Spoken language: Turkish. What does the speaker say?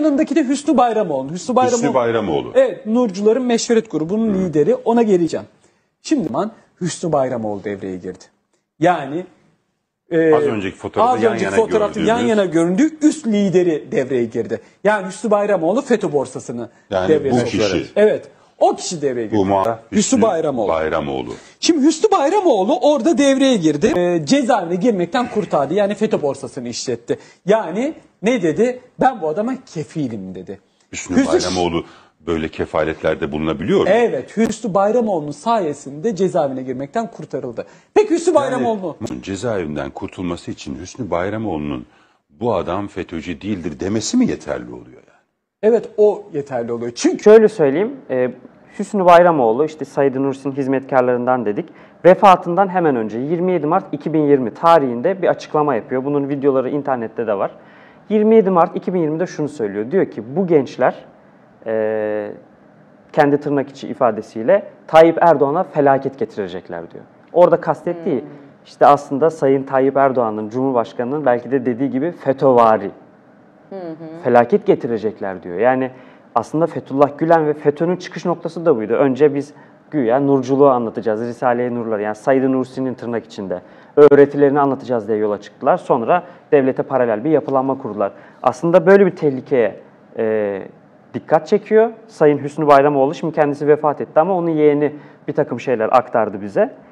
Yanındaki de Hüsnü Bayramoğlu. Hüsnü Bayramoğlu. Hüsnü Bayramoğlu. Evet, Nurcuların Meşveret grubunun Hı. lideri. Ona geleceğim. Şimdi man Hüsnü Bayramoğlu devreye girdi. Yani e, az önceki fotoğrafı az yan önceki yana fotoğrafın yan yana göründüğü üst lideri devreye girdi. Yani Hüsnü Bayramoğlu FETÖ borsasını yani devreye bu kişi. Evet. O kişi devreye girdi. Uma, Hüsnü, Hüsnü Bayramoğlu. Bayramoğlu. Şimdi Hüsnü Bayramoğlu orada devreye girdi. E, cezaevine girmekten kurtardı. Yani FETÖ borsasını işletti. Yani ne dedi? Ben bu adama kefilim dedi. Hüsnü, Hüsnü Bayramoğlu böyle kefaletlerde bulunabiliyor mu? Evet Hüsnü Bayramoğlu'nun sayesinde cezaevine girmekten kurtarıldı. Peki Hüsnü Bayramoğlu? Yani, cezaevinden kurtulması için Hüsnü Bayramoğlu'nun bu adam FETÖ'cü değildir demesi mi yeterli oluyor Evet o yeterli oluyor. Çünkü şöyle söyleyeyim e, Hüsnü Bayramoğlu işte Said Nursi'nin hizmetkarlarından dedik. Vefatından hemen önce 27 Mart 2020 tarihinde bir açıklama yapıyor. Bunun videoları internette de var. 27 Mart 2020'de şunu söylüyor. Diyor ki bu gençler e, kendi tırnak içi ifadesiyle Tayyip Erdoğan'a felaket getirecekler diyor. Orada kastettiği hmm. işte aslında Sayın Tayyip Erdoğan'ın, Cumhurbaşkanı'nın belki de dediği gibi FETÖ'vari. Hmm. Felaket getirecekler diyor. Yani aslında Fethullah Gülen ve FETÖ'nün çıkış noktası da buydu. Önce biz güya nurculuğu anlatacağız, Risale-i Nurları yani Said Nursi'nin tırnak içinde öğretilerini anlatacağız diye yola çıktılar. Sonra devlete paralel bir yapılanma kurdular. Aslında böyle bir tehlikeye e, dikkat çekiyor. Sayın Hüsnü Bayramoğlu şimdi kendisi vefat etti ama onun yeğeni bir takım şeyler aktardı bize.